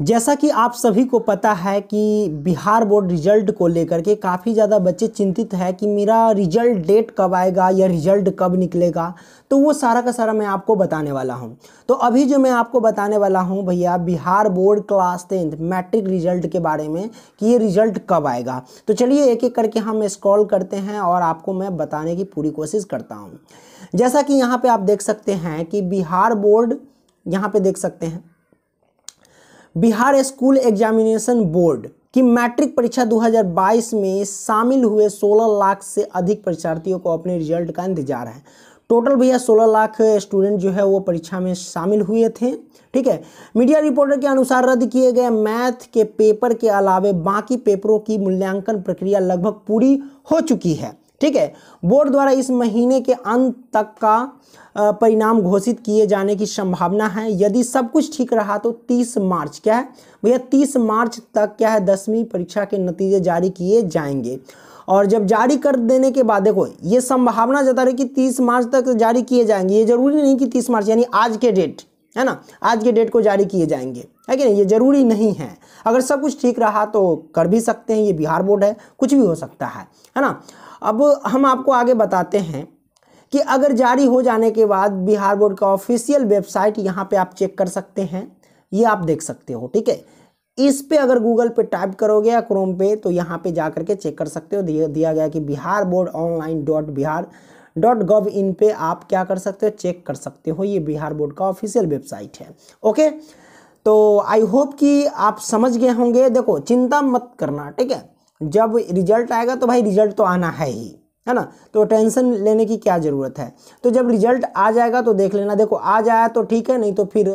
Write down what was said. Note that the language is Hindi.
जैसा कि आप सभी को पता है कि बिहार बोर्ड रिजल्ट को लेकर के काफ़ी ज़्यादा बच्चे चिंतित है कि मेरा रिजल्ट डेट कब आएगा या रिजल्ट कब निकलेगा तो वो सारा का सारा मैं आपको बताने वाला हूँ तो अभी जो मैं आपको बताने वाला हूँ भैया Bihar board class tenth matric result के बारे में कि ये रिजल्ट कब आएगा तो चलिए एक एक करके हम स्क्रॉल करते हैं और आपको मैं बताने की पूरी कोशिश करता हूँ जैसा कि यहाँ पर आप देख सकते हैं कि बिहार बोर्ड यहाँ पर देख सकते हैं बिहार स्कूल एग्जामिनेशन बोर्ड कि मैट्रिक परीक्षा 2022 में शामिल हुए 16 लाख से अधिक परीक्षार्थियों को अपने रिजल्ट का इंतजार है टोटल भैया 16 लाख स्टूडेंट जो है वो परीक्षा में शामिल हुए थे ठीक है मीडिया रिपोर्टर के अनुसार रद्द किए गए मैथ के पेपर के अलावे बाकी पेपरों की मूल्यांकन प्रक्रिया लगभग पूरी हो चुकी है ठीक है बोर्ड द्वारा इस महीने के अंत तक का परिणाम घोषित किए जाने की संभावना है यदि सब कुछ ठीक रहा तो 30 मार्च क्या है भैया 30 मार्च तक क्या है दसवीं परीक्षा के नतीजे जारी किए जाएंगे और जब जारी कर देने के बाद देखो ये संभावना जता रही कि 30 मार्च तक जारी किए जाएंगे ये जरूरी नहीं कि 30 मार्च यानी आज के डेट है ना आज के डेट को जारी किए जाएंगे है कि नहीं ये ज़रूरी नहीं है अगर सब कुछ ठीक रहा तो कर भी सकते हैं ये बिहार बोर्ड है कुछ भी हो सकता है है ना अब हम आपको आगे बताते हैं कि अगर जारी हो जाने के बाद बिहार बोर्ड का ऑफिशियल वेबसाइट यहाँ पे आप चेक कर सकते हैं ये आप देख सकते हो ठीक है इस पे अगर गूगल पे टाइप करोगे या क्रोम पे तो यहाँ पे जा करके चेक कर सकते हो दिया गया कि Bihar board online dot Bihar dot gov in पे आप क्या कर सकते हो चेक कर सकते हो ये बिहार बोर्ड का ऑफिशियल वेबसाइट है ओके तो आई होप कि आप समझ गए होंगे देखो चिंता मत करना ठीक है जब रिजल्ट आएगा तो भाई रिजल्ट तो आना है ही है ना तो टेंशन लेने की क्या ज़रूरत है तो जब रिजल्ट आ जाएगा तो देख लेना देखो आ जाए तो ठीक है नहीं तो फिर